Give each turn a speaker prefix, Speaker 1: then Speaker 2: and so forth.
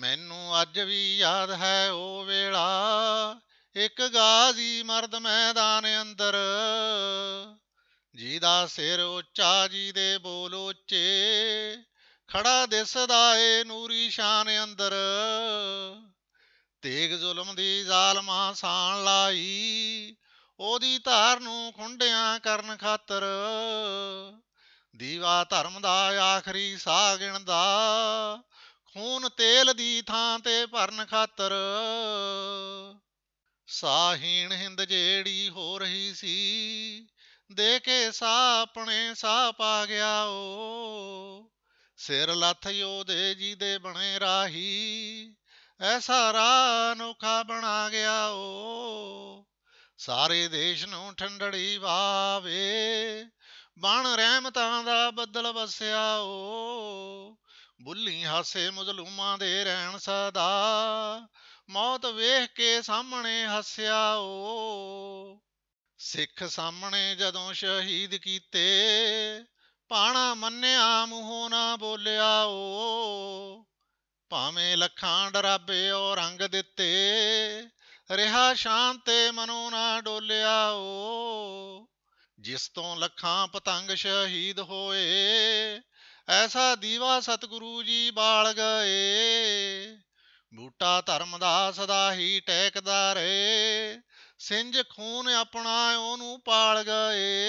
Speaker 1: ਮੈਨੂੰ ਅੱਜ ਵੀ ਯਾਦ ਹੈ ਉਹ ਵੇਲਾ ਇੱਕ ਗਾਜ਼ੀ ਮਰਦ ਮੈਦਾਨ ਅੰਦਰ ਜੀ ਦਾ ਸਿਰ ਉੱਚਾ ਜੀ ਦੇ ਬੋਲ ਉੱਚੇ ਖੜਾ ਦਿਸਦਾ ਏ ਨੂਰੀ ਸ਼ਾਨ ਅੰਦਰ ਤੇਗ ਜ਼ੁਲਮ ਦੀ ਜ਼ਾਲਮਾਂ ਸਾਨ ਲਾਈ ਉਹਦੀ ਧਾਰ ਨੂੰ ਖੁੰਡਿਆਂ ਕਰਨ ਖਾਤਰ ਦੀਵਾ ਧਰਮ ਦਾ ਆਖਰੀ ਸਾਹ ਗਿਣਦਾ ਖੂਨ ਤੇਲ ਦੀ ਥਾਂ ਤੇ ਭਰਨ ਖਾਤਰ ਸਾਹੀਣ ਹਿੰਦ ਜਿਹੜੀ ਹੋ ਰਹੀ ਸੀ ਦੇ ਕੇ ਸਾ ਆਪਣੇ ਸਾ ਪਾ ਗਿਆ ਓ ਸਿਰ ਲੱਥ ਯੋਧੇ ਜੀ ਦੇ ਬਣੇ ਰਾਹੀ ਐਸਾ ਰਾਹ ਅਨੋਖਾ ਬਣਾ ਗਿਆ ਓ ਸਾਰੇ ਦੇਸ਼ ਨੂੰ ਠੰਡੜੀ ਵਾਵੇ ਬਣ ਰਹਿਮਤਾਂ ਦਾ ਬੱਦਲ ਵਸਿਆ ਓ ਬੁੱਲੀ ਹਾਸੇ ਮਜ਼ਲੂਮਾਂ ਦੇ ਰਹਿਣ ਸਦਾ ਮੌਤ ਵੇਖ ਕੇ ਸਾਹਮਣੇ ਹੱਸਿਆ ਓ ਸਿੱਖ ਸਾਹਮਣੇ ਜਦੋਂ ਸ਼ਹੀਦ ਕੀਤੇ ਪਾਣਾ ਮੰਨਿਆ ਮੂੰਹੋਂ ਨਾ ਬੋਲਿਆ ਓ ਭਾਵੇਂ ਲੱਖਾਂ ਡਰਾਬੇ ਔਰੰਗ ਦਿੱਤੇ ਰਿਹਾ ਸ਼ਾਂਤੇ ਮਨੋਂ ਨਾ ਡੋਲਿਆ ਓ ਜਿਸ ਤੋਂ ਲੱਖਾਂ ਪਤੰਗ ਸ਼ਹੀਦ ਹੋਏ ਐਸਾ ਦੀਵਾ ਸਤਿਗੁਰੂ ਜੀ ਬਾਲ ਗਏ ਬੂਟਾ ਧਰਮ ਦਾ ਸਦਾ ਹੀ ਟੇਕਦਾਰ ਰਹੇ ਸਿੰਜ ਖੂਨ ਆਪਣਾ ਉਹਨੂੰ ਪਾਲ ਗਏ